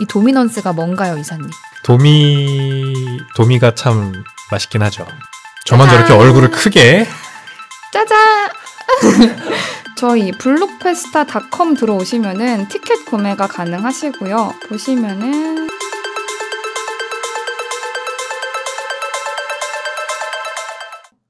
이 도미넌스가 뭔가요, 이사님? 도미 도미가 참 맛있긴 하죠. 저만 저렇게 얼굴을 크게 짜잔. 저희 블록페스타닷컴 들어오시면은 티켓 구매가 가능하시고요. 보시면은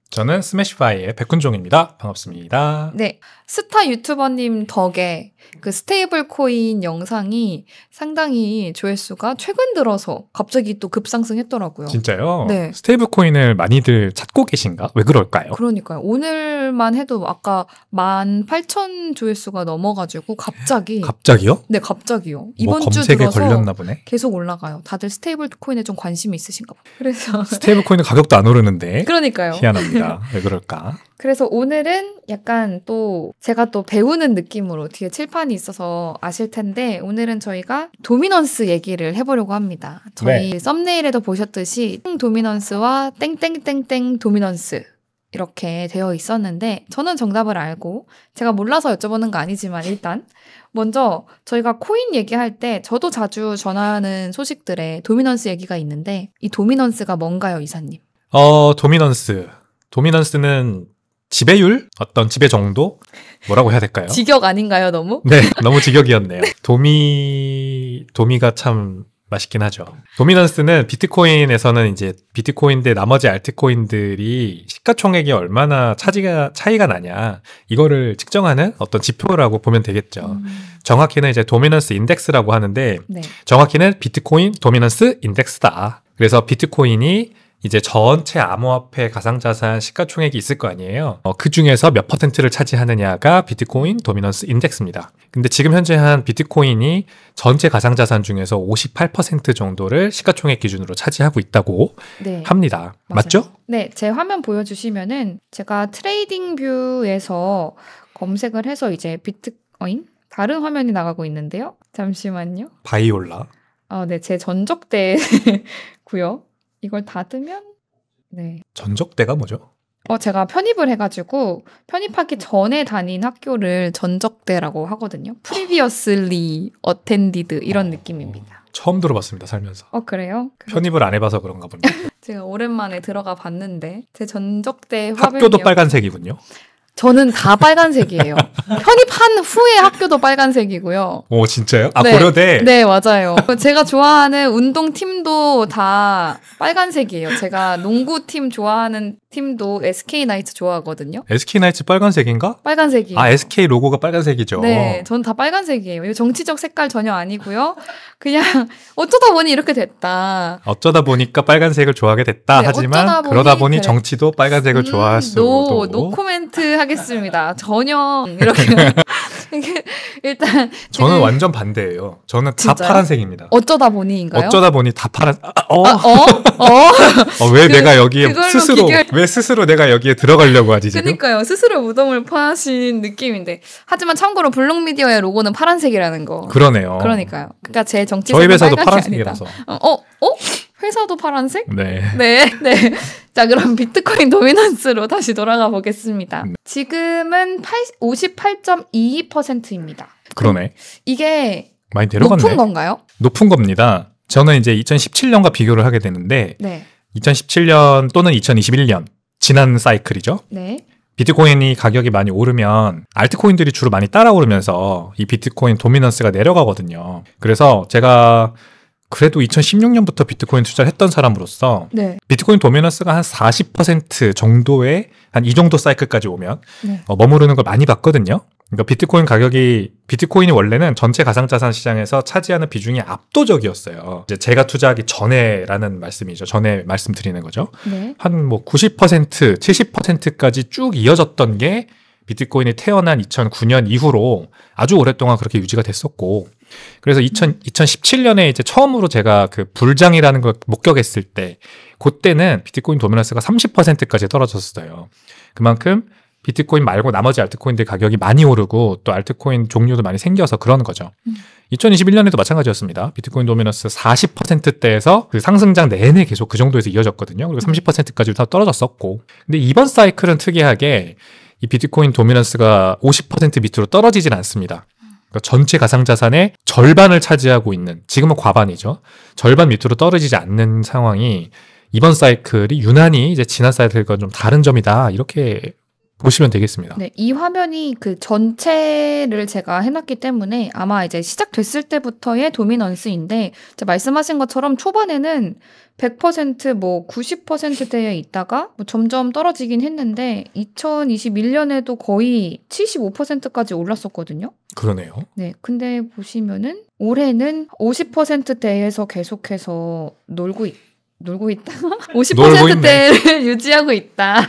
저는 스매시파이의 백훈종입니다. 반갑습니다. 네. 스타 유튜버님 덕에 그 스테이블 코인 영상이 상당히 조회수가 최근 들어서 갑자기 또 급상승했더라고요. 진짜요? 네. 스테이블 코인을 많이들 찾고 계신가? 왜 그럴까요? 그러니까요. 오늘만 해도 아까 만 팔천 조회수가 넘어가지고 갑자기 갑자기요? 네, 갑자기요. 뭐 이번 뭐주 들어서 걸렸나 보네. 계속 올라가요. 다들 스테이블 코인에 좀 관심이 있으신가 봐. 그래서 스테이블 코인 가격도 안 오르는데. 그러니까요. 희한합니다. 왜 그럴까? 그래서 오늘은 약간 또 제가 또 배우는 느낌으로 뒤에 칠판이 있어서 아실 텐데 오늘은 저희가 도미넌스 얘기를 해보려고 합니다. 저희 네. 썸네일에도 보셨듯이 땡 도미넌스와 땡땡땡땡 도미넌스 이렇게 되어 있었는데 저는 정답을 알고 제가 몰라서 여쭤보는 거 아니지만 일단 먼저 저희가 코인 얘기할 때 저도 자주 전하는 소식들에 도미넌스 얘기가 있는데 이 도미넌스가 뭔가요, 이사님? 어, 도미넌스. 도미넌스는 지배율? 어떤 지배 정도? 뭐라고 해야 될까요? 직역 아닌가요, 너무? 네, 너무 직역이었네요. 도미, 도미가 참 맛있긴 하죠. 도미넌스는 비트코인에서는 이제 비트코인대 나머지 알트코인들이 시가총액이 얼마나 차지가, 차이가 나냐, 이거를 측정하는 어떤 지표라고 보면 되겠죠. 음. 정확히는 이제 도미넌스 인덱스라고 하는데, 네. 정확히는 비트코인 도미넌스 인덱스다. 그래서 비트코인이 이제 전체 암호화폐 가상자산 시가총액이 있을 거 아니에요. 어, 그 중에서 몇 퍼센트를 차지하느냐가 비트코인 도미넌스 인덱스입니다. 근데 지금 현재 한 비트코인이 전체 가상자산 중에서 58% 정도를 시가총액 기준으로 차지하고 있다고 네. 합니다. 맞아요. 맞죠? 네, 제 화면 보여주시면은 제가 트레이딩 뷰에서 검색을 해서 이제 비트코인 다른 화면이 나가고 있는데요. 잠시만요. 바이올라. 어, 네, 제전적대구요 이걸 닫으면 네. 전적대가 뭐죠? 어, 제가 편입을 해가지고 편입하기 음. 전에 다닌 학교를 전적대라고 하거든요. previously attended 이런 어, 느낌입니다. 처음 들어봤습니다, 살면서. 어, 그래요? 그렇죠. 편입을 안 해봐서 그런가 봅니다. 제가 오랜만에 들어가 봤는데 제 전적대 화면 학교도 빨간색이군요. 저는 다 빨간색이에요. 편입한 후에 학교도 빨간색이고요. 오, 어, 진짜요? 아, 네. 고려대? 네, 맞아요. 그 제가 좋아하는 운동팀도 다 빨간색이에요. 제가 농구팀 좋아하는 팀도 SK 나이츠 좋아하거든요. SK 나이츠 빨간색인가? 빨간색이에요. 아, SK 로고가 빨간색이죠. 네, 저는 다 빨간색이에요. 정치적 색깔 전혀 아니고요. 그냥 어쩌다 보니 이렇게 됐다. 어쩌다 보니까 빨간색을 좋아하게 됐다. 네, 하지만 보니 그러다 보니 네. 정치도 빨간색을 음, 좋아할 수도. 노, 노 코멘트 하겠습니다. 전혀 이렇게 일단 저는 완전 반대예요. 저는 진짜요? 파란색입니다. 어쩌다 보니인가요? 어쩌다 보니 다 파란. 아, 어? 아, 어? 어? 어, 왜 그, 내가 여기에 스스로 기결... 왜 스스로 내가 여기에 들어가려고 하지 지금? 그러니까요. 스스로 무덤을 파신 느낌인데 하지만 참고로 블록미디어의 로고는 파란색이라는 거. 그러네요. 그러니까요. 그러니까 제 정치 저희 회사도 파란색이라서. 어, 어? 회사도 파란색? 네. 네, 네. 자, 그럼 비트코인 도미넌스로 다시 돌아가 보겠습니다. 네. 지금은 58.22%입니다. 그러네. 이게 많이 내려갔네. 높은 건가요? 높은 겁니다. 저는 이제 2017년과 비교를 하게 되는데 네. 2017년 또는 2021년 지난 사이클이죠. 네. 비트코인이 가격이 많이 오르면 알트코인들이 주로 많이 따라오르면서 이 비트코인 도미넌스가 내려가거든요. 그래서 제가 그래도 2016년부터 비트코인 투자를 했던 사람으로서 네. 비트코인 도미너스가한 40% 정도의 한 이 정도 사이클까지 오면 네. 어, 머무르는 걸 많이 봤거든요. 그러니까 비트코인 가격이 비트코인이 원래는 전체 가상자산 시장에서 차지하는 비중이 압도적이었어요. 이제 제가 투자하기 전에라는 말씀이죠. 전에 말씀드리는 거죠. 네. 한뭐 90%, 70%까지 쭉 이어졌던 게 비트코인이 태어난 2009년 이후로 아주 오랫동안 그렇게 유지가 됐었고 그래서 2000, 2017년에 이제 처음으로 제가 그 불장이라는 걸 목격했을 때, 그때는 비트코인 도미너스가 30%까지 떨어졌어요. 그만큼 비트코인 말고 나머지 알트코인들 가격이 많이 오르고 또 알트코인 종류도 많이 생겨서 그런 거죠. 음. 2021년에도 마찬가지였습니다. 비트코인 도미너스 40%대에서 그 상승장 내내 계속 그 정도에서 이어졌거든요. 그리고 30%까지 다 떨어졌었고. 근데 이번 사이클은 특이하게 이 비트코인 도미넌스가 50% 밑으로 떨어지진 않습니다. 그러니까 전체 가상자산의 절반을 차지하고 있는 지금은 과반이죠. 절반 밑으로 떨어지지 않는 상황이 이번 사이클이 유난히 이제 지난 사이클과 좀 다른 점이다 이렇게 보시면 되겠습니다. 네, 이 화면이 그 전체를 제가 해놨기 때문에 아마 이제 시작됐을 때부터의 도미넌스인데 말씀하신 것처럼 초반에는 100%뭐 90%대에 있다가 뭐 점점 떨어지긴 했는데 2021년에도 거의 75%까지 올랐었거든요. 그러네요. 네, 근데 보시면은 올해는 50%대에서 계속해서 놀고 있. 놀고 있다. 50%대를 유지하고 있다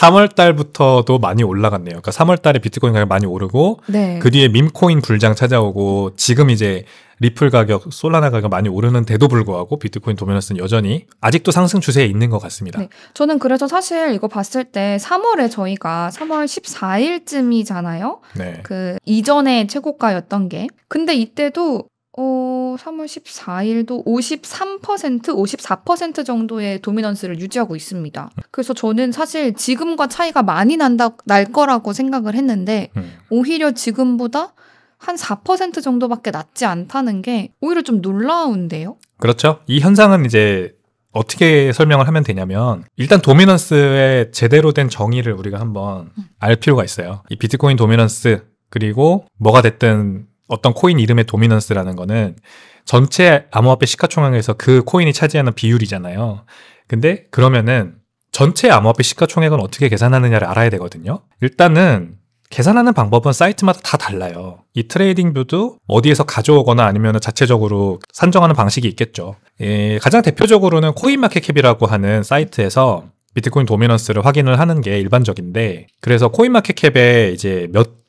3월 달부터도 많이 올라갔네요. 그러니까 3월 달에 비트코인 가격 많이 오르고 네. 그 뒤에 밈코인 불장 찾아오고 지금 이제 리플 가격, 솔라나 가격 많이 오르는데도 불구하고 비트코인 도미넌스는 여전히 아직도 상승 추세에 있는 것 같습니다. 네. 저는 그래서 사실 이거 봤을 때 3월에 저희가 3월 14일쯤이잖아요. 네. 그이전에 최고가였던 게. 근데 이때도 어, 3월 14일도 53%, 54% 정도의 도미넌스를 유지하고 있습니다. 그래서 저는 사실 지금과 차이가 많이 난다, 날 거라고 생각을 했는데, 음. 오히려 지금보다 한 4% 정도밖에 낮지 않다는 게 오히려 좀 놀라운데요? 그렇죠. 이 현상은 이제 어떻게 설명을 하면 되냐면 일단 도미넌스의 제대로 된 정의를 우리가 한번 음. 알 필요가 있어요. 이 비트코인 도미넌스 그리고 뭐가 됐든 어떤 코인 이름의 도미넌스라는 거는 전체 암호화폐 시가총액에서 그 코인이 차지하는 비율이잖아요. 근데 그러면은 전체 암호화폐 시가총액은 어떻게 계산하느냐를 알아야 되거든요. 일단은 계산하는 방법은 사이트마다 다 달라요. 이 트레이딩 뷰도 어디에서 가져오거나 아니면 자체적으로 산정하는 방식이 있겠죠. 예, 가장 대표적으로는 코인마켓캡이라고 하는 사이트에서 비트코인 도미넌스를 확인을 하는 게 일반적인데 그래서 코인마켓캡에 이제 몇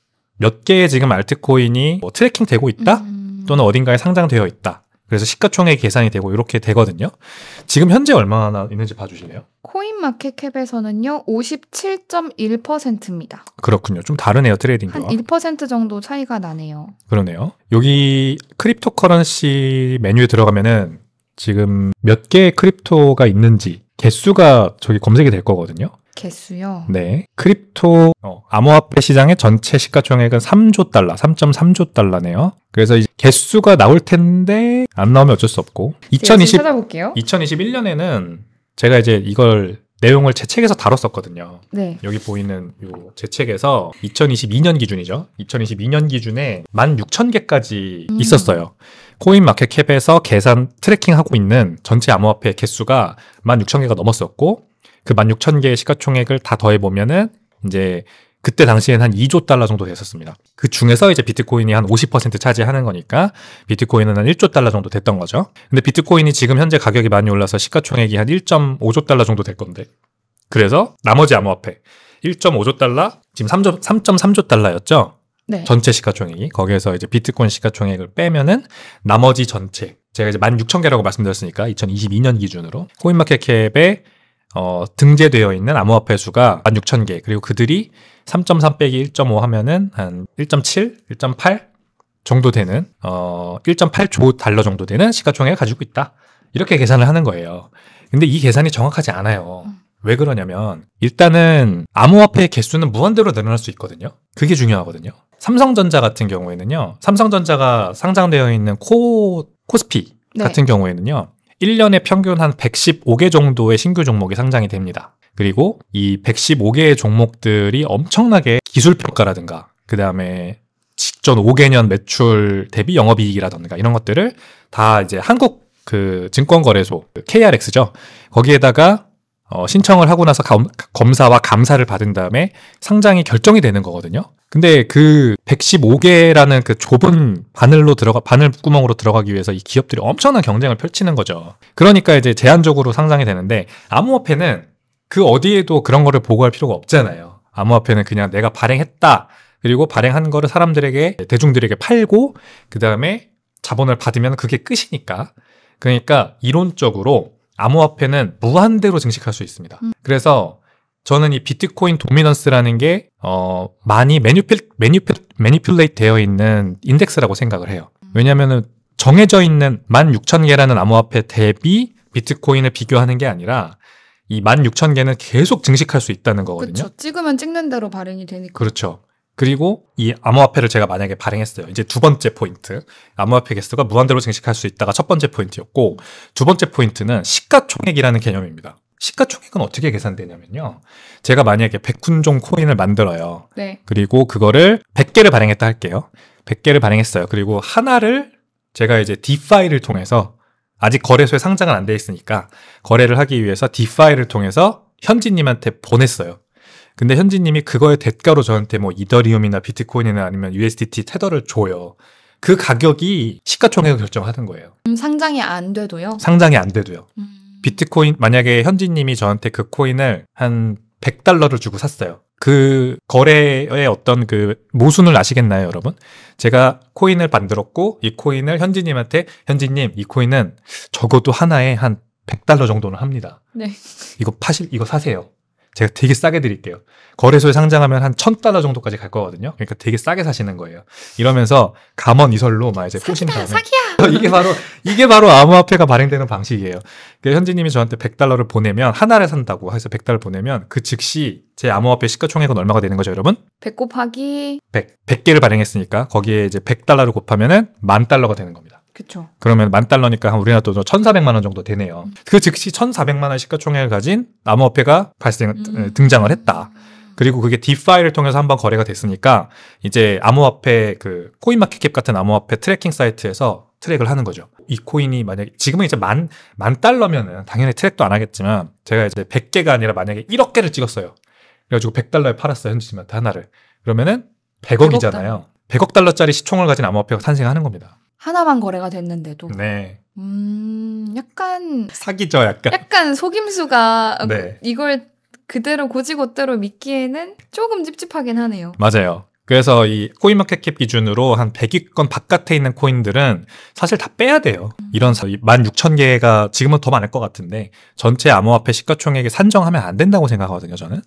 몇 개의 지금 알트코인이 뭐 트래킹 되고 있다 음. 또는 어딘가에 상장되어 있다. 그래서 시가총액 계산이 되고 이렇게 되거든요. 지금 현재 얼마나 있는지 봐주실래요? 코인마켓캡에서는요 57.1%입니다. 그렇군요. 좀 다르네요 트레이딩과. 한1% 정도 차이가 나네요. 그러네요. 여기 크립토커런시 메뉴에 들어가면은 지금 몇 개의 크립토가 있는지 개수가 저기 검색이 될 거거든요. 개수요? 네. 크립토 어, 암호화폐 시장의 전체 시가총액은 3조 달러, 3.3조 달러네요. 그래서 이제 개수가 나올 텐데 안 나오면 어쩔 수 없고 2020 찾아볼게요. 2021년에는 제가 이제 이걸 내용을 제 책에서 다뤘었거든요. 네. 여기 보이는 요 제 책에서 2022년 기준이죠. 2022년 기준에 16,000개까지 음. 있었어요. 코인 마켓캡에서 계산 트래킹하고 있는 전체 암호화폐 개수가 16,000개가 넘었었고 그 16,000개의 시가총액을 다 더해보면은 이제 그때 당시에는한 2조 달러 정도 됐었습니다. 그 중에서 이제 비트코인이 한 50% 차지하는 거니까 비트코인은 한 1조 달러 정도 됐던 거죠. 근데 비트코인이 지금 현재 가격이 많이 올라서 시가총액이 한 1.5조 달러 정도 될 건데. 그래서 나머지 암호화폐 1.5조 달러, 지금 3조, 3.3조 달러였죠. 네. 전체 시가총액이 거기에서 이제 비트코인 시가총액을 빼면은 나머지 전체 제가 이제 16,000개라고 말씀드렸으니까 2022년 기준으로 코인마켓캡의 어, 등재되어 있는 암호화폐 수가 16,000개 그리고 그들이 3.3 빼기 1.5 하면은 한 1.7, 1.8 정도 되는 어, 1.8조 달러 정도 되는 시가총액을 가지고 있다 이렇게 계산을 하는 거예요. 근데 이 계산이 정확하지 않아요. 왜 그러냐면 일단은 암호화폐의 개수는 무한대로 늘어날 수 있거든요. 그게 중요하거든요. 삼성전자 같은 경우에는요. 삼성전자가 상장되어 있는 코 코스피 네. 같은 경우에는요. 1년에 평균 한 115개 정도의 신규 종목이 상장이 됩니다. 그리고 이 115개의 종목들이 엄청나게 기술 평가라든가 그 다음에 직전 5개년 매출 대비 영업이익이라든가 이런 것들을 다 이제 한국 그 증권거래소 KRX죠 그 거기에다가 어, 신청을 하고 나서 감, 검사와 감사를 받은 다음에 상장이 결정이 되는 거거든요. 근데 그 115개라는 그 좁은 바늘로 들어가 바늘 구멍으로 들어가기 위해서 이 기업들이 엄청난 경쟁을 펼치는 거죠. 그러니까 이제 제한적으로 상장이 되는데 암호화폐는 그 어디에도 그런 거를 보고할 필요가 없잖아요. 암호화폐는 그냥 내가 발행했다. 그리고 발행한 거를 사람들에게 대중들에게 팔고 그다음에 자본을 받으면 그게 끝이니까. 그러니까 이론적으로 암호화폐는 무한대로 증식할 수 있습니다. 음. 그래서 저는 이 비트코인 도미넌스라는 게 어, 많이 매뉴필매뉴필매뉴필레이트 되어 있는 인덱스라고 생각을 해요. 음. 왜냐면은 정해져 있는 16,000개라는 암호화폐 대비 비트코인을 비교하는 게 아니라 이 16,000개는 계속 증식할 수 있다는 거거든요. 그렇죠. 찍으면 찍는 대로 발행이 되니까. 그렇죠. 그리고 이 암호화폐를 제가 만약에 발행했어요. 이제 두 번째 포인트. 암호화폐 개수가 무한대로 증식할 수 있다가 첫 번째 포인트였고, 두 번째 포인트는 시가총액이라는 개념입니다. 시가총액은 어떻게 계산되냐면요. 제가 만약에 백훈종 코인을 만들어요. 네. 그리고 그거를 100개를 발행했다 할게요. 100개를 발행했어요. 그리고 하나를 제가 이제 디파이를 통해서 아직 거래소에 상장은 안 돼 있으니까 거래를 하기 위해서 디파이를 통해서 현지님한테 보냈어요. 근데 현지님이 그거의 대가로 저한테 뭐 이더리움이나 비트코인이나 아니면 USDT 테더를 줘요. 그 가격이 시가총액을 결정하는 거예요. 음, 상장이 안 돼도요? 상장이 안 돼도요. 음... 비트코인 만약에 현지님이 저한테 그 코인을 한 100달러를 주고 샀어요. 그 거래의 어떤 그 모순을 아시겠나요, 여러분? 제가 코인을 만들었고 이 코인을 현지님한테 현지님 이 코인은 적어도 하나에 한 100달러 정도는 합니다. 네. 이거 파실 이거 사세요. 제가 되게 싸게 드릴게요. 거래소에 상장하면 한 천 달러 정도까지 갈 거거든요. 그러니까 되게 싸게 사시는 거예요. 이러면서 감언 이설로 막 이제 꼬신 다음에 이게 바로 이게 바로 암호화폐가 발행되는 방식이에요. 그러니까 현지님이 저한테 백달러를 보내면 하나를 산다고 해서 백달러 보내면 그 즉시 제 암호화폐 시가총액은 얼마가 되는 거죠, 여러분? 백 곱하기 백 백개를 발행했으니까 거기에 이제 백달러를 곱하면은 만 달러가 되는 겁니다. 그렇죠. 그러면 만 달러니까 한 우리나라 돈으로 1,400만 원 정도 되네요. 음. 그 즉시 1,400만 원 시가총액을 가진 암호화폐가 발생 음. 등장을 했다. 그리고 그게 디파이를 통해서 한 번 거래가 됐으니까 이제 암호화폐 그 코인마켓캡 같은 암호화폐 트래킹 사이트에서 트랙을 하는 거죠. 이 코인이 만약에 지금은 이제 만, 만 달러면은 당연히 트랙도 안 하겠지만 제가 이제 100개가 아니라 만약에 1억 개를 찍었어요. 그래가지고 100달러에 팔았어요. 현지지만 그 하나를. 그러면은 100억이잖아요. 1 100억 달러짜리 시총을 가진 암호화폐가 탄생하는 겁니다. 하나만 거래가 됐는데도. 네. 음, 약간 사기죠, 약간. 약간 속임수가 음, 네. 이걸 그대로 고지고대로 믿기에는 조금 찝찝하긴 하네요. 맞아요. 그래서 이 코인마켓캡 기준으로 한 100위권 바깥에 있는 코인들은 사실 다 빼야 돼요. 음. 이런 16,000개가 지금은 더 많을 것 같은데 전체 암호화폐 시가총액에 산정하면 안 된다고 생각하거든요, 저는.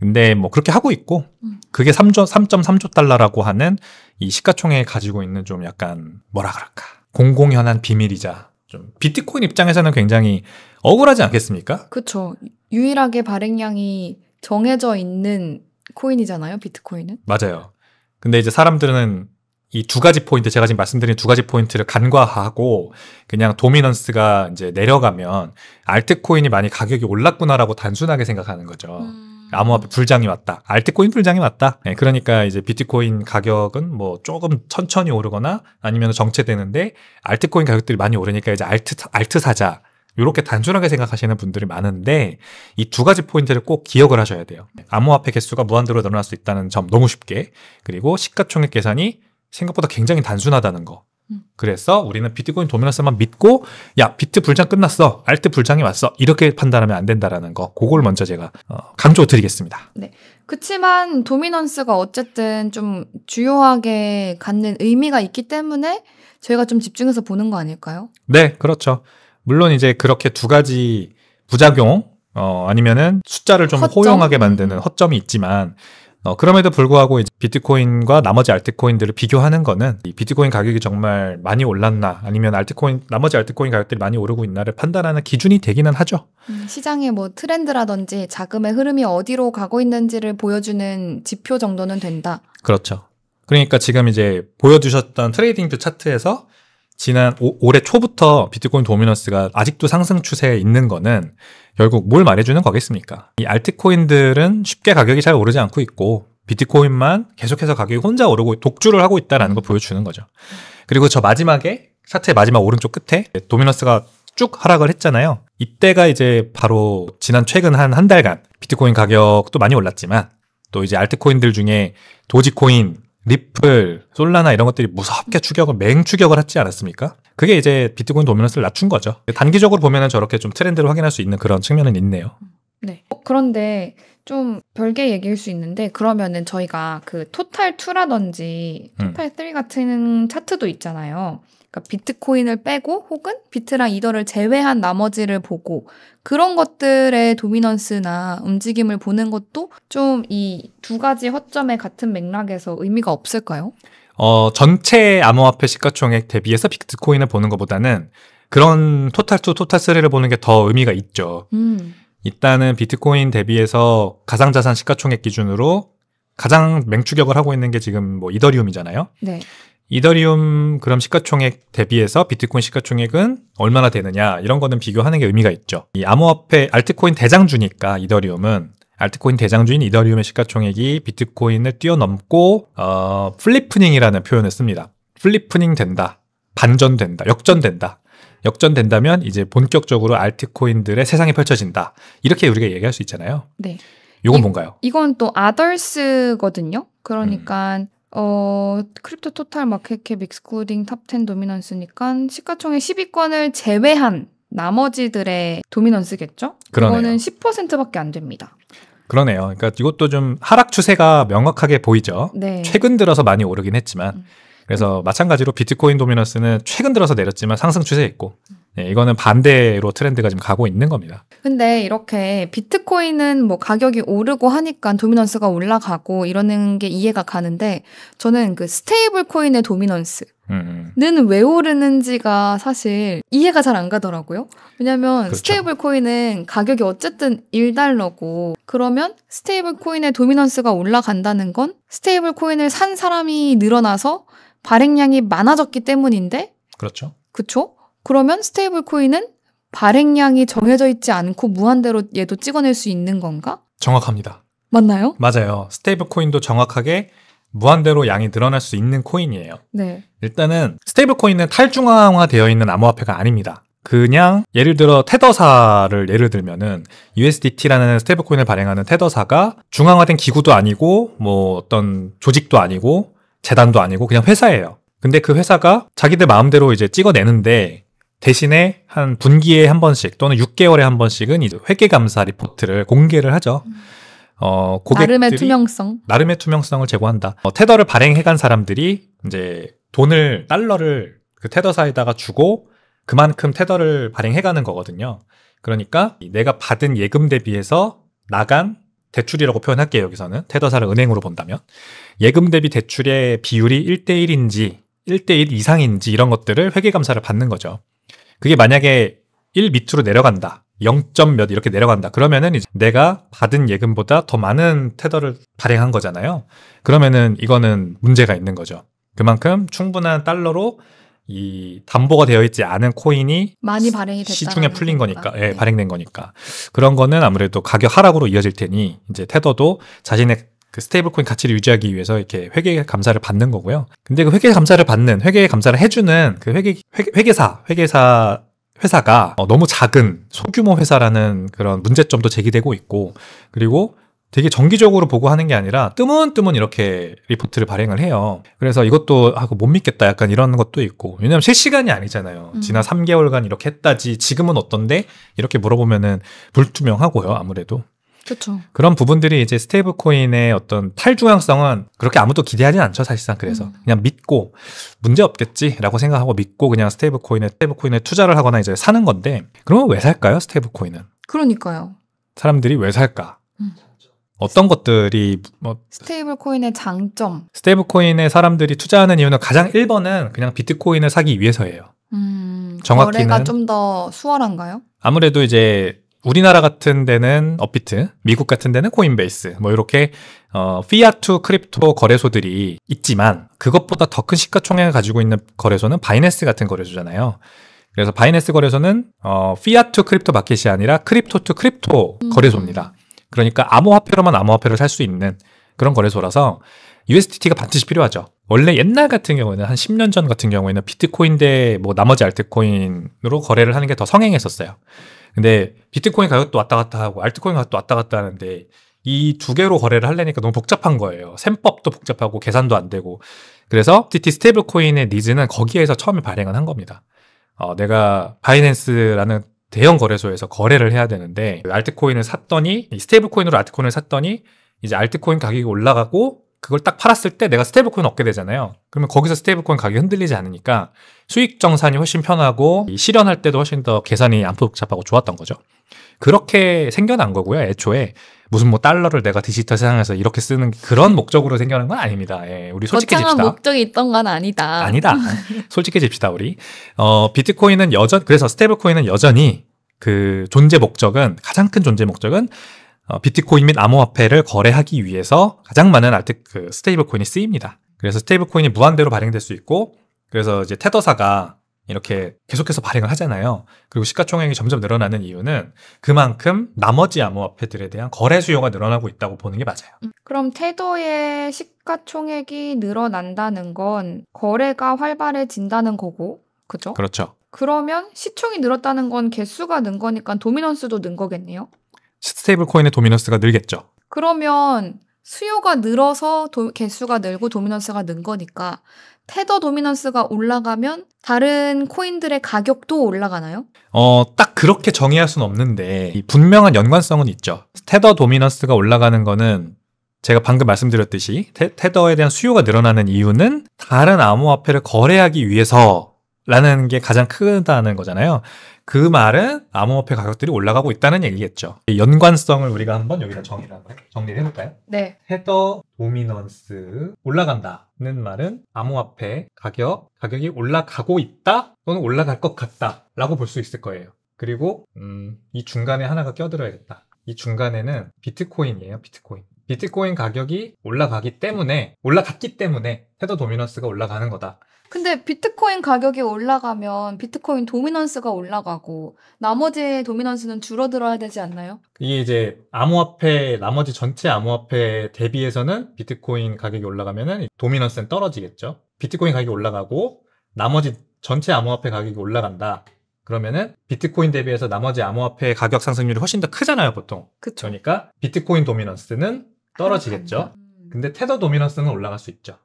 근데 뭐 그렇게 하고 있고 음. 그게 3조 3.3조 달러라고 하는 이 시가총액 가지고 있는 좀 약간 뭐라 그럴까 공공연한 비밀이자 좀 비트코인 입장에서는 굉장히 억울하지 않겠습니까? 그렇죠. 유일하게 발행량이 정해져 있는 코인이잖아요, 비트코인은. 맞아요. 근데 이제 사람들은 이 두 가지 포인트, 제가 지금 말씀드린 두 가지 포인트를 간과하고 그냥 도미넌스가 이제 내려가면 알트코인이 많이 가격이 올랐구나라고 단순하게 생각하는 거죠. 음. 암호화폐 불장이 왔다. 알트코인 불장이 왔다. 네, 그러니까 이제 비트코인 가격은 뭐 조금 천천히 오르거나 아니면 정체되는데 알트코인 가격들이 많이 오르니까 이제 알트 알트 사자. 이렇게 단순하게 생각하시는 분들이 많은데 이 두 가지 포인트를 꼭 기억을 하셔야 돼요. 암호화폐 개수가 무한대로 늘어날 수 있다는 점 너무 쉽게 그리고 시가총액 계산이 생각보다 굉장히 단순하다는 거. 음. 그래서 우리는 비트코인 도미너스만 믿고 야 비트 불장 끝났어 알트 불장이 왔어 이렇게 판단하면 안 된다라는 거 그걸 먼저 제가 어, 강조 드리겠습니다. 네, 그렇지만 도미넌스가 어쨌든 좀 주요하게 갖는 의미가 있기 때문에 저희가 좀 집중해서 보는 거 아닐까요? 네, 그렇죠. 물론 이제 그렇게 두 가지 부작용 어, 아니면은 숫자를 좀 허점? 호용하게 만드는 음. 허점이 있지만 어, 그럼에도 불구하고 이제 비트코인과 나머지 알트코인들을 비교하는 거는 이 비트코인 가격이 정말 많이 올랐나 아니면 알트코인 나머지 알트코인 가격들이 많이 오르고 있나를 판단하는 기준이 되기는 하죠. 음, 시장의 뭐 트렌드라든지 자금의 흐름이 어디로 가고 있는지를 보여주는 지표 정도는 된다. 그렇죠. 그러니까 지금 이제 보여주셨던 트레이딩뷰 차트에서 지난 오, 올해 초부터 비트코인 도미너스가 아직도 상승 추세에 있는 거는 결국 뭘 말해주는 거겠습니까? 이 알트코인들은 쉽게 가격이 잘 오르지 않고 있고 비트코인만 계속해서 가격이 혼자 오르고 독주를 하고 있다는걸 보여주는 거죠. 그리고 저 마지막에 차트의 마지막 오른쪽 끝에 도미너스가 쭉 하락을 했잖아요. 이때가 이제 바로 지난 최근 한 한 달간 비트코인 가격도 많이 올랐지만 또 이제 알트코인들 중에 도지코인 리플, 솔라나 이런 것들이 무섭게 추격을 맹 추격을 하지 않았습니까? 그게 이제 비트코인 도미넌스를 낮춘 거죠. 단기적으로 보면 저렇게 좀 트렌드를 확인할 수 있는 그런 측면은 있네요. 네. 어, 그런데 좀 별개 얘기일 수 있는데 그러면은 저희가 그 토탈 2라든지 음. 토탈 3 같은 차트도 있잖아요. 그러니까 비트코인을 빼고 혹은 비트랑 이더를 제외한 나머지를 보고 그런 것들의 도미넌스나 움직임을 보는 것도 좀 이 두 가지 허점의 같은 맥락에서 의미가 없을까요? 어, 전체 암호화폐 시가총액 대비해서 비트코인을 보는 것보다는 그런 토탈 2, 토탈 3를 보는 게 더 의미가 있죠. 음. 일단은 비트코인 대비해서 가상자산 시가총액 기준으로 가장 맹추격을 하고 있는 게 지금 뭐 이더리움이잖아요. 네. 이더리움 그럼 시가총액 대비해서 비트코인 시가총액은 얼마나 되느냐 이런 거는 비교하는 게 의미가 있죠. 이 암호화폐 알트코인 대장주니까 이더리움은 알트코인 대장주인 이더리움의 시가총액이 비트코인을 뛰어넘고 어, 플리프닝이라는 표현을 씁니다. 플리프닝 된다, 반전된다, 역전된다. 역전된다면 이제 본격적으로 알트코인들의 세상이 펼쳐진다. 이렇게 우리가 얘기할 수 있잖아요. 네. 이건 뭔가요? 이건 또 아덜스거든요. 그러니까 음. 어, 크립토 토탈 마켓캡 익스클루딩 탑 10 도미넌스니까 시가총액 10위권을 제외한 나머지들의 도미넌스겠죠? 그러네요. 그거는 10%밖에 안 됩니다. 그러네요. 그러니까 이것도 좀 하락 추세가 명확하게 보이죠. 네. 최근 들어서 많이 오르긴 했지만 음. 그래서 마찬가지로 비트코인 도미넌스는 최근 들어서 내렸지만 상승 추세에 있고 음. 예, 이거는 반대로 트렌드가 지금 가고 있는 겁니다. 근데 이렇게 비트코인은 뭐 가격이 오르고 하니까 도미넌스가 올라가고 이러는 게 이해가 가는데 저는 그 스테이블 코인의 도미넌스 음. 는왜 오르는지가 사실 이해가 잘 안 가더라고요. 왜냐면 그렇죠. 스테이블 코인은 가격이 어쨌든 1달러고 그러면 스테이블 코인의 도미넌스가 올라간다는 건 스테이블 코인을 산 사람이 늘어나서 발행량이 많아졌기 때문인데 그렇죠. 그쵸? 그러면 스테이블 코인은 발행량이 정해져 있지 않고 무한대로 얘도 찍어낼 수 있는 건가? 정확합니다. 맞나요? 맞아요. 스테이블 코인도 정확하게 무한대로 양이 늘어날 수 있는 코인이에요. 네. 일단은 스테이블 코인은 탈중앙화되어 있는 암호화폐가 아닙니다. 그냥 예를 들어 테더사를 예를 들면은 USDT라는 스테이블 코인을 발행하는 테더사가 중앙화된 기구도 아니고 뭐 어떤 조직도 아니고 재단도 아니고 그냥 회사예요. 근데 그 회사가 자기들 마음대로 이제 찍어내는데 대신에 한 분기에 한 번씩 또는 6개월에 한 번씩은 이제 회계 감사 리포트를 공개를 하죠. 음. 어, 고객들이 나름의 투명성. 나름의 투명성을 제고한다. 어, 테더를 발행해간 사람들이 이제 돈을 달러를 그 테더사에다가 주고 그만큼 테더를 발행해가는 거거든요. 그러니까 내가 받은 예금 대비해서 나간 대출이라고 표현할게요. 여기서는 테더사를 은행으로 본다면 예금 대비 대출의 비율이 1대 1인지 1대 1 이상인지 이런 것들을 회계 감사를 받는 거죠. 그게 만약에 1 밑으로 내려간다. 0몇 이렇게 내려간다. 그러면은 이제 내가 받은 예금보다 더 많은 테더를 발행한 거잖아요. 그러면은 이거는 문제가 있는 거죠. 그만큼 충분한 달러로 이 담보가 되어 있지 않은 코인이 많이 발행이 됐다 시중에 풀린 거니까, 예, 네. 발행된 거니까 그런 거는 아무래도 가격 하락으로 이어질 테니 이제 테더도 자신의 그 스테이블 코인 가치를 유지하기 위해서 이렇게 회계 감사를 받는 거고요. 근데 그 회계 감사를 받는 회계 감사를 해주는 그 회계 회계, 사 회계사 회사가 어, 너무 작은 소규모 회사라는 그런 문제점도 제기되고 있고 그리고 되게 정기적으로 보고하는 게 아니라 뜨문뜨문 이렇게 리포트를 발행을 해요. 그래서 이것도 하고 아, 못 믿겠다 약간 이런 것도 있고 왜냐하면 실시간이 아니잖아요. 음. 지난 3개월간 이렇게 했다지 지금은 어떤데 이렇게 물어보면은 불투명하고요 아무래도 그렇죠. 그런 부분들이 이제 스테이블 코인의 어떤 탈중앙성은 그렇게 아무도 기대하진 않죠, 사실상. 그래서 음. 그냥 믿고 문제 없겠지라고 생각하고 믿고 그냥 스테이블 코인에 스테이블 코인에 투자를 하거나 이제 사는 건데 그러면 왜 살까요, 스테이블 코인은? 그러니까요. 사람들이 왜 살까? 음. 어떤 것들이 뭐 스테이블 코인의 장점. 스테이블 코인에 사람들이 투자하는 이유는 가장 1번은 그냥 비트코인을 사기 위해서예요. 음, 정확히는 거래가 좀 더 수월한가요? 아무래도 이제 우리나라 같은 데는 업비트, 미국 같은 데는 코인베이스, 뭐 이렇게 어, 피아투 크립토 거래소들이 있지만 그것보다 더 큰 시가총액을 가지고 있는 거래소는 바이낸스 같은 거래소잖아요. 그래서 바이낸스 거래소는 어, 피아투 크립토 마켓이 아니라 크립토 투 크립토 음. 거래소입니다. 그러니까 암호화폐로만 암호화폐를 살 수 있는 그런 거래소라서 USDT가 반드시 필요하죠. 원래 옛날 같은 경우에는 한 10년 전 같은 경우에는 비트코인 대뭐 나머지 알트코인으로 거래를 하는 게 더 성행했었어요. 근데 비트코인 가격도 왔다 갔다 하고 알트코인 가격도 왔다 갔다 하는데 이 두 개로 거래를 하려니까 너무 복잡한 거예요. 셈법도 복잡하고 계산도 안 되고. 그래서 TT 스테이블 코인의 니즈는 거기에서 처음에 발행을 한 겁니다. 어, 내가 바이낸스라는 대형 거래소에서 거래를 해야 되는데 알트코인을 샀더니 스테이블 코인으로 알트코인을 샀더니 이제 알트코인 가격이 올라가고 그걸 딱 팔았을 때 내가 스테이블코인 얻게 되잖아요. 그러면 거기서 스테이블코인 가격이 흔들리지 않으니까 수익 정산이 훨씬 편하고 실현할 때도 훨씬 더 계산이 안 복잡하고 좋았던 거죠. 그렇게 생겨난 거고요. 애초에 무슨 뭐 달러를 내가 디지털 세상에서 이렇게 쓰는 그런 목적으로 생겨난 건 아닙니다. 예, 우리 솔직해집시다. 목적이 있던 건 아니다. 아니다. 솔직해집시다 우리. 어, 비트코인은 여전 그래서 스테이블코인은 여전히 그 존재 목적은 가장 큰 존재 목적은 어, 비트코인 및 암호화폐를 거래하기 위해서 가장 많은 알트 그 스테이블 코인이 쓰입니다. 그래서 스테이블 코인이 무한대로 발행될 수 있고 그래서 이제 테더사가 이렇게 계속해서 발행을 하잖아요. 그리고 시가총액이 점점 늘어나는 이유는 그만큼 나머지 암호화폐들에 대한 거래 수요가 늘어나고 있다고 보는 게 맞아요. 음, 그럼 태도의 시가총액이 늘어난다는 건 거래가 활발해진다는 거고, 그죠? 그렇죠. 그러면 시총이 늘었다는 건 개수가 는 거니까 도미넌스도 는 거겠네요. 스테이블 코인의 도미넌스가 늘겠죠. 그러면 수요가 늘어서 도, 개수가 늘고 도미넌스가 는 거니까 테더 도미넌스가 올라가면 다른 코인들의 가격도 올라가나요? 어, 딱 그렇게 정의할 순 없는데 분명한 연관성은 있죠. 테더 도미넌스가 올라가는 거는 제가 방금 말씀드렸듯이 테, 테더에 대한 수요가 늘어나는 이유는 다른 암호화폐를 거래하기 위해서 라는 게 가장 크다는 거잖아요. 그 말은 암호화폐 가격들이 올라가고 있다는 얘기겠죠. 연관성을 우리가 한번 여기다 정의를 정리를 해볼까요? 네. 헤더 도미넌스 올라간다는 말은 암호화폐 가격 가격이 올라가고 있다 또는 올라갈 것 같다라고 볼 수 있을 거예요. 그리고 음, 이 중간에 하나가 껴들어야겠다. 이 중간에는 비트코인이에요. 비트코인. 비트코인 가격이 올라가기 때문에 올라갔기 때문에 테더 도미넌스가 올라가는 거다. 근데 비트코인 가격이 올라가면 비트코인 도미넌스가 올라가고 나머지 도미넌스는 줄어들어야 되지 않나요? 이게 이제 암호화폐 나머지 전체 암호화폐 대비해서는 비트코인 가격이 올라가면은 도미넌스는 떨어지겠죠. 비트코인 가격이 올라가고 나머지 전체 암호화폐 가격이 올라간다. 그러면은 비트코인 대비해서 나머지 암호화폐 가격 상승률이 훨씬 더 크잖아요, 보통. 그쵸. 그러니까 비트코인 도미넌스는 떨어지겠죠. 근데 테더 도미넌스는 올라갈 수 있죠.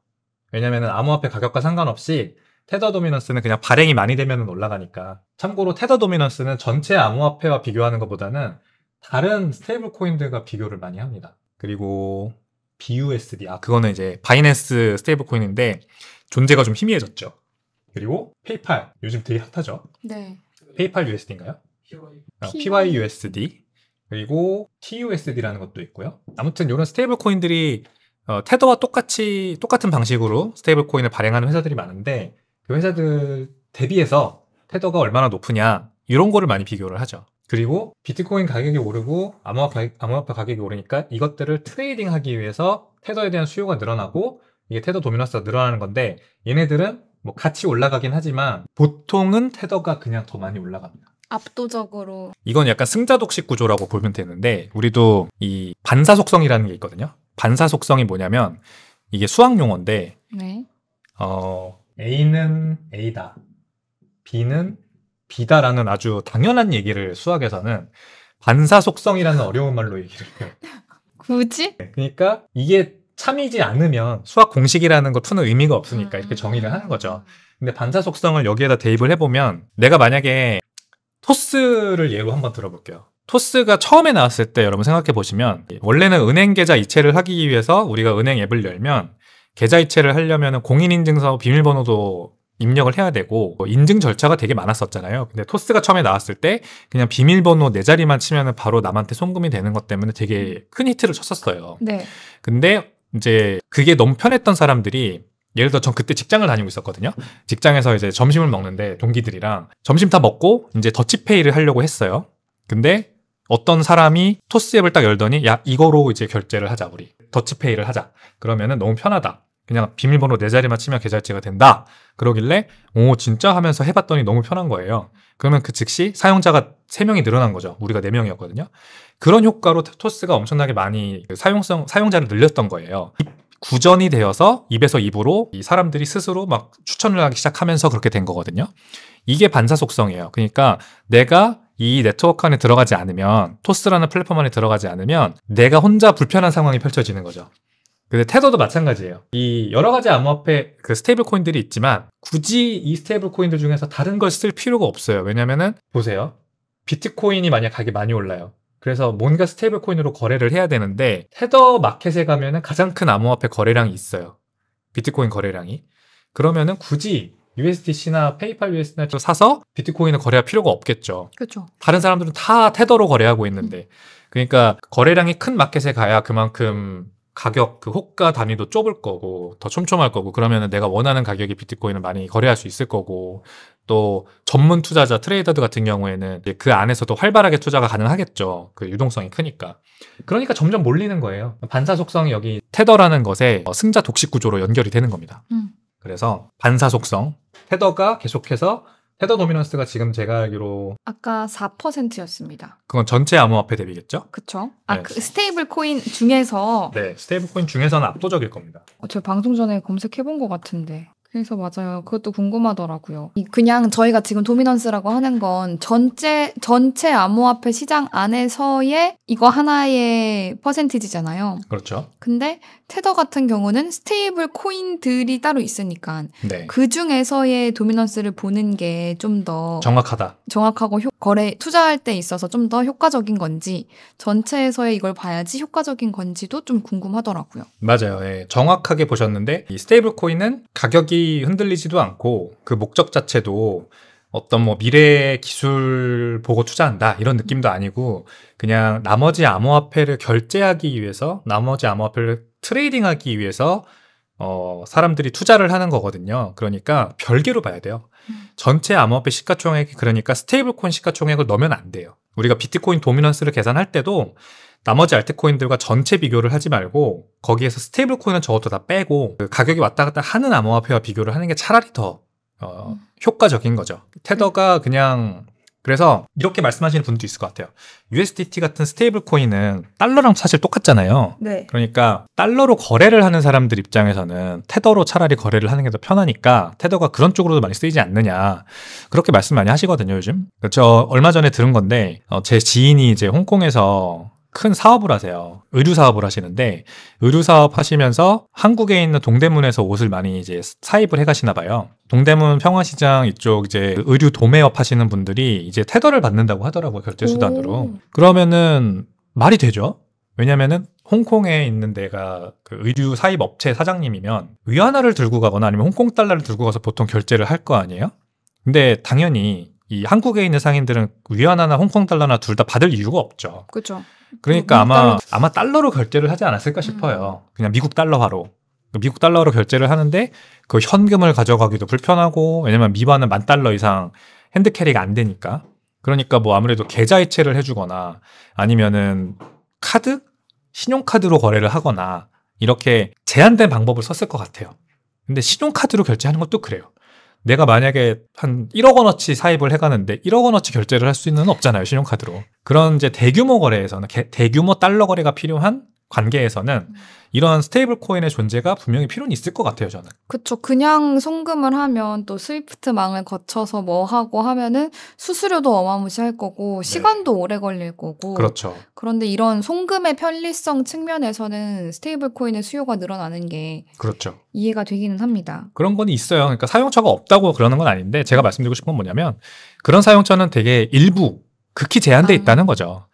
왜냐면은 암호화폐 가격과 상관없이 테더 도미넌스는 그냥 발행이 많이 되면 올라가니까. 참고로 테더 도미넌스는 전체 암호화폐와 비교하는 것보다는 다른 스테이블 코인들과 비교를 많이 합니다. 그리고 BUSD. 아, 그거는 이제 바이낸스 스테이블 코인인데 존재가 좀 희미해졌죠. 그리고 페이팔. 요즘 되게 핫하죠? 네. 페이팔 USD인가요? PY. 어, PYUSD. 그리고 TUSD라는 것도 있고요. 아무튼 이런 스테이블 코인들이 어, 테더와 똑같이 똑같은 방식으로 스테이블 코인을 발행하는 회사들이 많은데 그 회사들 대비해서 테더가 얼마나 높으냐 이런 거를 많이 비교를 하죠. 그리고 비트코인 가격이 오르고 암호화폐, 암호화폐 가격이 오르니까 이것들을 트레이딩하기 위해서 테더에 대한 수요가 늘어나고 이게 테더 도미너스가 늘어나는 건데 얘네들은 뭐 같이 올라가긴 하지만 보통은 테더가 그냥 더 많이 올라갑니다. 압도적으로 이건 약간 승자 독식 구조라고 보면 되는데 우리도 이 반사 속성이라는 게 있거든요. 반사 속성이 뭐냐면 이게 수학 용어인데 네. 어 A는 A다. B는 B다라는 아주 당연한 얘기를 수학에서는 반사 속성이라는 어려운 말로 얘기를 해요. 굳이? 네, 그러니까 이게 참이지 않으면 수학 공식이라는 거 푸는 의미가 없으니까 이렇게 정의를 하는 거죠. 음. 근데 반사 속성을 여기에다 대입을 해보면 내가 만약에 토스를 예로 한번 들어볼게요. 토스가 처음에 나왔을 때 여러분 생각해 보시면 원래는 은행 계좌 이체를 하기 위해서 우리가 은행 앱을 열면 계좌 이체를 하려면 공인인증서 비밀번호도 입력을 해야 되고 인증 절차가 되게 많았었잖아요. 근데 토스가 처음에 나왔을 때 그냥 비밀번호 네 자리만 치면 바로 남한테 송금이 되는 것 때문에 되게 큰 히트를 쳤었어요. 네. 근데 이제 그게 너무 편했던 사람들이 예를 들어 전 그때 직장을 다니고 있었거든요. 직장에서 이제 점심을 먹는데 동기들이랑 점심 다 먹고 이제 더치페이를 하려고 했어요. 근데 어떤 사람이 토스 앱을 딱 열더니 야 이거로 이제 결제를 하자 우리 더치페이를 하자. 그러면은 너무 편하다. 그냥 비밀번호 네 자리만 치면 계좌이체가 된다. 그러길래 오 진짜 하면서 해봤더니 너무 편한 거예요. 그러면 그 즉시 사용자가 세명이 늘어난 거죠. 우리가 네명이었거든요 그런 효과로 토스가 엄청나게 많이 그 사용성 사용자를 늘렸던 거예요. 구전이 되어서 입에서 입으로 이 사람들이 스스로 막 추천을 하기 시작하면서 그렇게 된 거거든요. 이게 반사 속성이에요. 그러니까 내가 이 네트워크 안에 들어가지 않으면 토스라는 플랫폼 안에 들어가지 않으면 내가 혼자 불편한 상황이 펼쳐지는 거죠. 근데 테더도 마찬가지예요. 이 여러 가지 암호화폐 그 스테이블 코인들이 있지만 굳이 이 스테이블 코인들 중에서 다른 걸 쓸 필요가 없어요. 왜냐면은 보세요. 비트코인이 만약 가격이 많이 올라요. 그래서 뭔가 스테이블 코인으로 거래를 해야 되는데 테더 마켓에 가면은 가장 큰 암호화폐 거래량이 있어요. 비트코인 거래량이. 그러면은 굳이 USDC나 페이팔 USD나 사서 비트코인을 거래할 필요가 없겠죠. 그렇죠. 다른 사람들은 다 테더로 거래하고 있는데. 음. 그러니까 거래량이 큰 마켓에 가야 그만큼 가격 그 호가 단위도 좁을 거고 더 촘촘할 거고 그러면은 내가 원하는 가격의 비트코인을 많이 거래할 수 있을 거고 또 전문 투자자 트레이더들 같은 경우에는 그 안에서도 활발하게 투자가 가능하겠죠 그 유동성이 크니까 그러니까 점점 몰리는 거예요 반사 속성이 여기 테더라는 것에 어, 승자 독식 구조로 연결이 되는 겁니다 음. 그래서 반사 속성 테더가 계속해서 테더 도미넌스가 지금 제가 알기로 아까 4%였습니다. 그건 전체 암호화폐 대비겠죠? 그쵸. 아, 네. 그 스테이블 코인 중에서 네, 스테이블 코인 중에서는 압도적일 겁니다. 어, 제가 방송 전에 검색해본 것 같은데 그래서 맞아요. 그것도 궁금하더라고요. 그냥 저희가 지금 도미넌스라고 하는 건 전체 전체 암호화폐 시장 안에서의 이거 하나의 퍼센티지잖아요. 그렇죠. 근데 테더 같은 경우는 스테이블 코인들이 따로 있으니까 네. 그 중에서의 도미넌스를 보는 게 좀 더 정확하다. 정확하고 효, 거래 투자할 때 있어서 좀 더 효과적인 건지 전체에서의 이걸 봐야지 효과적인 건지도 좀 궁금하더라고요. 맞아요. 예. 정확하게 보셨는데 이 스테이블 코인은 가격이 흔들리지도 않고 그 목적 자체도 어떤 뭐 미래의 기술 보고 투자한다 이런 느낌도 아니고 그냥 나머지 암호화폐를 결제하기 위해서 나머지 암호화폐를 트레이딩하기 위해서 어 사람들이 투자를 하는 거거든요. 그러니까 별개로 봐야 돼요. 음. 전체 암호화폐 시가총액 이 그러니까 스테이블콘 시가총액을 넣으면 안 돼요. 우리가 비트코인 도미넌스를 계산할 때도 나머지 알트코인들과 전체 비교를 하지 말고 거기에서 스테이블 코인은 저것도다 빼고 그 가격이 왔다 갔다 하는 암호화폐와 비교를 하는 게 차라리 더 어, 음. 효과적인 거죠. 테더가 그냥 그래서 이렇게 말씀하시는 분도 있을 것 같아요. USDT 같은 스테이블 코인은 달러랑 사실 똑같잖아요. 네. 그러니까 달러로 거래를 하는 사람들 입장에서는 테더로 차라리 거래를 하는 게 더 편하니까 테더가 그런 쪽으로도 많이 쓰이지 않느냐 그렇게 말씀 많이 하시거든요 요즘. 그저 얼마 전에 들은 건데 어, 제 지인이 이제 홍콩에서 큰 사업을 하세요. 의류 사업을 하시는데 의류 사업 하시면서 한국에 있는 동대문에서 옷을 많이 이제 사입을 해 가시나 봐요. 동대문 평화시장 이쪽 이제 의류 도매업 하시는 분들이 이제 테더를 받는다고 하더라고요. 결제 수단으로. 그러면은 말이 되죠. 왜냐면은 홍콩에 있는 내가그 의류 사입 업체 사장님이면 위안화를 들고 가거나 아니면 홍콩 달러를 들고 가서 보통 결제를 할 거 아니에요? 근데 당연히 이 한국에 있는 상인들은 위안화나 홍콩 달러나 둘 다 받을 이유가 없죠. 그렇죠. 그러니까 아마 달러. 아마 달러로 결제를 하지 않았을까 음. 싶어요. 음. 그냥 미국 달러화로. 미국 달러로 결제를 하는데 그 현금을 가져가기도 불편하고 왜냐면 미반은 만 달러 이상 핸드캐리가 안 되니까. 그러니까 뭐 아무래도 계좌 이체를 해주거나 아니면은 카드, 신용카드로 거래를 하거나 이렇게 제한된 방법을 썼을 것 같아요. 근데 신용카드로 결제하는 것도 그래요. 내가 만약에 한 1억 원어치 사입을 해가는데 1억 원어치 결제를 할 수는 없잖아요 신용카드로 그런 이제 대규모 거래에서는 개, 대규모 달러 거래가 필요한 관계에서는 음. 이런 스테이블 코인의 존재가 분명히 필요는 있을 것 같아요, 저는. 그렇죠. 그냥 송금을 하면 또 스위프트망을 거쳐서 뭐 하고 하면은 수수료도 어마무시할 거고 네. 시간도 네. 오래 걸릴 거고. 그렇죠. 그런데 이런 송금의 편리성 측면에서는 스테이블 코인의 수요가 늘어나는 게 그렇죠. 이해가 되기는 합니다. 그런 건 있어요. 그러니까 사용처가 없다고 그러는 건 아닌데 제가 말씀드리고 싶은 건 뭐냐면 그런 사용처는 되게 일부 극히 제한돼 아. 있다는 거죠.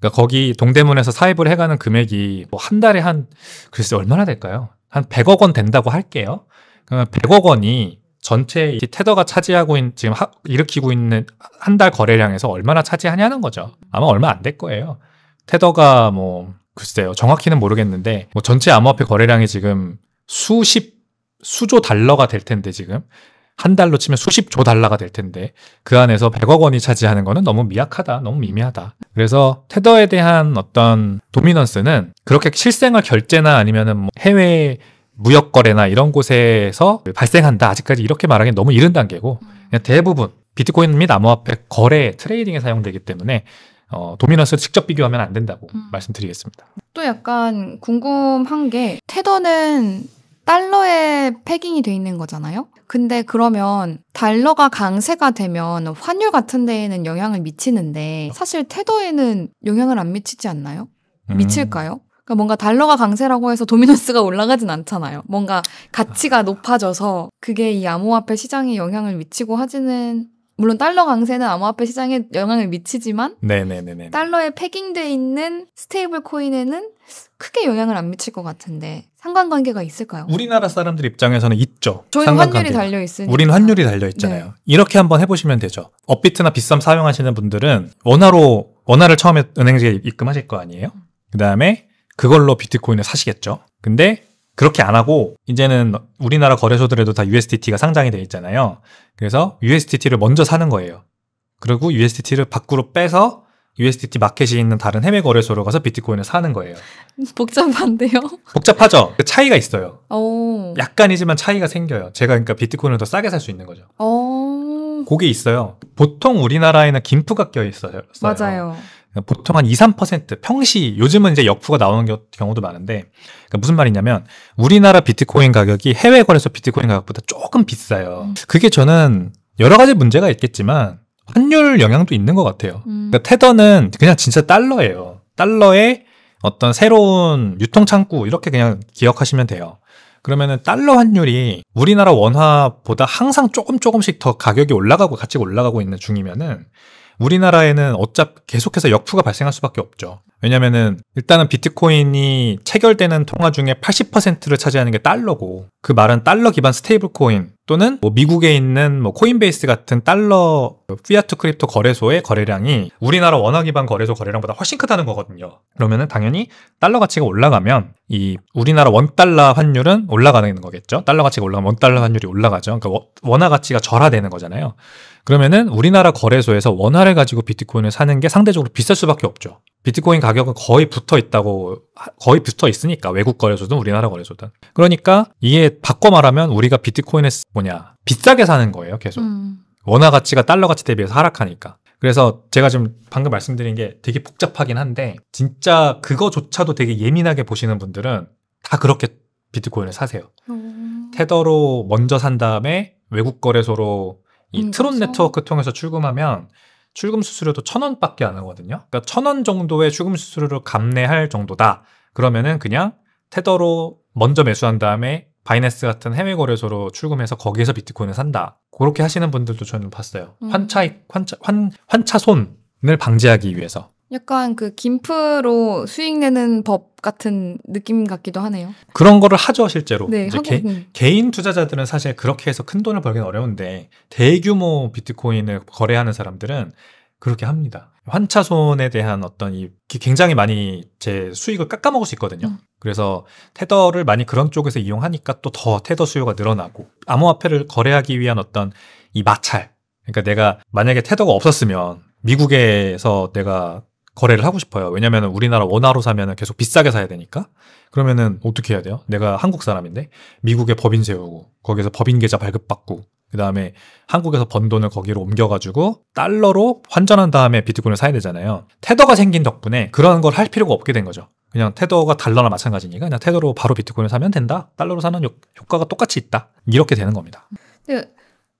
그러니까 거기 동대문에서 사입을 해가는 금액이 뭐 한 달에 한 글쎄 얼마나 될까요? 한 100억 원 된다고 할게요. 그러면 100억 원이 전체 이 테더가 차지하고 있는 지금 하, 일으키고 있는 한 달 거래량에서 얼마나 차지하냐는 거죠. 아마 얼마 안 될 거예요. 테더가 뭐 글쎄요 정확히는 모르겠는데 뭐 전체 암호화폐 거래량이 지금 수십 수조 달러가 될 텐데 지금 한 달로 치면 수십 조 달러가 될 텐데 그 안에서 100억 원이 차지하는 거는 너무 미약하다, 너무 미미하다. 그래서 테더에 대한 어떤 도미넌스는 그렇게 실생활 결제나 아니면뭐 해외 무역 거래나 이런 곳에서 발생한다. 아직까지 이렇게 말하기엔 너무 이른 단계고 그냥 대부분 비트코인 및 암호화폐 거래 트레이딩에 사용되기 때문에 어, 도미넌스를 직접 비교하면 안 된다고 음. 말씀드리겠습니다. 또 약간 궁금한 게 테더는 달러에 패깅이 돼 있는 거잖아요? 근데 그러면 달러가 강세가 되면 환율 같은 데에는 영향을 미치는데 사실 태도에는 영향을 안 미치지 않나요? 음. 미칠까요? 그러니까 뭔가 달러가 강세라고 해서 도미노스가 올라가진 않잖아요. 뭔가 가치가 높아져서 그게 이 암호화폐 시장에 영향을 미치고 하지는 물론 달러 강세는 암호화폐 시장에 영향을 미치지만 네네네네. 달러에 패깅돼 있는 스테이블 코인에는 크게 영향을 안 미칠 것 같은데 상관관계가 있을까요? 우리나라 사람들 입장에서는 있죠. 저희는 환율이 달려 있으니까. 우리는 환율이 달려 있잖아요. 네. 이렇게 한번 해보시면 되죠. 업비트나 비쌈 사용하시는 분들은 원화로 원화를 처음에 은행에 입금하실 거 아니에요? 그 다음에 그걸로 비트코인을 사시겠죠. 근데 그렇게 안 하고 이제는 우리나라 거래소들에도 다 USDT가 상장이 돼 있잖아요. 그래서 USDT를 먼저 사는 거예요. 그리고 USDT를 밖으로 빼서 USDT 마켓이 있는 다른 해외 거래소로 가서 비트코인을 사는 거예요. 복잡한데요? 복잡하죠. 그 차이가 있어요. 오. 약간이지만 차이가 생겨요. 제가 그러니까 비트코인을 더 싸게 살 수 있는 거죠. 오. 그게 있어요. 보통 우리나라에는 김프가 껴 있어요. 맞아요. 보통 한 2, 3% 평시 요즘은 이제 역부가 나오는 경우도 많은데 그러니까 무슨 말이냐면 우리나라 비트코인 가격이 해외 거래소 비트코인 가격보다 조금 비싸요. 음. 그게 저는 여러 가지 문제가 있겠지만 환율 영향도 있는 것 같아요. 음. 그러니까 테더는 그냥 진짜 달러예요. 달러의 어떤 새로운 유통 창구 이렇게 그냥 기억하시면 돼요. 그러면은 달러 환율이 우리나라 원화보다 항상 조금 조금씩 더 가격이 올라가고 같이 올라가고 있는 중이면은 우리나라에는 어차피 계속해서 역투가 발생할 수밖에 없죠. 왜냐면은 일단은 비트코인이 체결되는 통화 중에 80%를 차지하는 게 달러고 그 말은 달러 기반 스테이블 코인 또는 뭐 미국에 있는 뭐 코인베이스 같은 달러 그 피아트 크립토 거래소의 거래량이 우리나라 원화 기반 거래소 거래량보다 훨씬 크다는 거거든요. 그러면은 당연히 달러 가치가 올라가면 이 우리나라 원 달러 환율은 올라가는 거겠죠. 달러 가치가 올라가면 원 달러 환율이 올라가죠. 그러니까 원화 가치가 절하되는 거잖아요. 그러면은 우리나라 거래소에서 원화를 가지고 비트코인을 사는 게 상대적으로 비쌀 수밖에 없죠. 비트코인 가격은 거의 붙어 있다고 거의 붙어 있으니까 외국 거래소든 우리나라 거래소든 그러니까 이게 바꿔 말하면 우리가 비트코인을 뭐냐 비싸게 사는 거예요 계속 음. 원화 가치가 달러 가치 대비해서 하락하니까 그래서 제가 지금 방금 말씀드린 게 되게 복잡하긴 한데 진짜 그거조차도 되게 예민하게 보시는 분들은 다 그렇게 비트코인을 사세요 음. 테더로 먼저 산 다음에 외국 거래소로 이 음, 트론 그래서? 그렇죠. 네트워크 통해서 출금하면 출금 수수료도 천 원밖에 안 하거든요. 그러니까 천 원 정도의 출금 수수료를 감내할 정도다. 그러면은 그냥 테더로 먼저 매수한 다음에 바이낸스 같은 해외 거래소로 출금해서 거기에서 비트코인을 산다. 그렇게 하시는 분들도 저는 봤어요. 음. 환차 환차 환 환차손을 방지하기 위해서. 약간 그 김프로 수익 내는 법 같은 느낌 같기도 하네요. 그런 거를 하죠 실제로. 네, 이제 한 개, 인 투자자들은 사실 그렇게 해서 큰 돈을 벌기는 어려운데 대규모 비트코인을 거래하는 사람들은 그렇게 합니다. 환차손에 대한 어떤 이 굉장히 많이 제 수익을 깎아먹을 수 있거든요. 음. 그래서 테더를 많이 그런 쪽에서 이용하니까 또 더 테더 수요가 늘어나고 암호화폐를 거래하기 위한 어떤 이 마찰. 그러니까 내가 만약에 테더가 없었으면 미국에서 내가 거래를 하고 싶어요. 왜냐면 우리나라 원화로 사면 계속 비싸게 사야 되니까. 그러면은 어떻게 해야 돼요? 내가 한국 사람인데 미국에 법인 세우고 거기서 법인 계좌 발급받고 그다음에 한국에서 번 돈을 거기로 옮겨가지고 달러로 환전한 다음에 비트코인을 사야 되잖아요. 테더가 생긴 덕분에 그런 걸 할 필요가 없게 된 거죠. 그냥 테더가 달러나 마찬가지니까 그냥 테더로 바로 비트코인을 사면 된다. 달러로 사는 효과가 똑같이 있다. 이렇게 되는 겁니다. 네.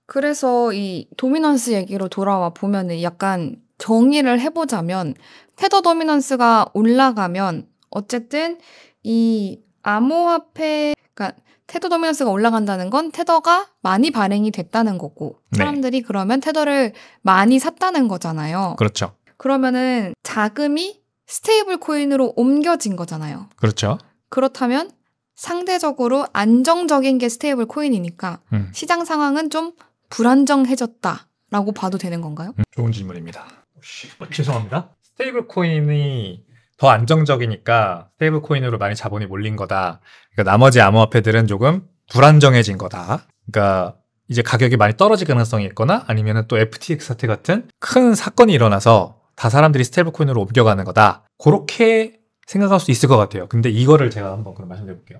그래서 이 도미넌스 얘기로 돌아와 보면은 약간 정의를 해보자면 테더 도미넌스가 올라가면 어쨌든 이 암호화폐 그러니까 테더 도미넌스가 올라간다는 건 테더가 많이 발행이 됐다는 거고 네. 사람들이 네. 그러면 테더를 많이 샀다는 거잖아요. 그렇죠. 그러면은 자금이 스테이블 코인으로 옮겨진 거잖아요. 그렇죠. 그렇다면 상대적으로 안정적인 게 스테이블 코인이니까 음. 시장 상황은 좀 불안정해졌다라고 봐도 되는 건가요? 음, 좋은 질문입니다. 어, 죄송합니다. 스테이블 코인이 더 안정적이니까 스테이블 코인으로 많이 자본이 몰린 거다. 그러니까 나머지 암호화폐들은 조금 불안정해진 거다. 그러니까 이제 가격이 많이 떨어질 가능성이 있거나 아니면 또 FTX 사태 같은 큰 사건이 일어나서 다 사람들이 스테이블 코인으로 옮겨가는 거다. 그렇게 생각할 수 있을 것 같아요. 근데 이거를 제가 한번 그럼 말씀드려 볼게요.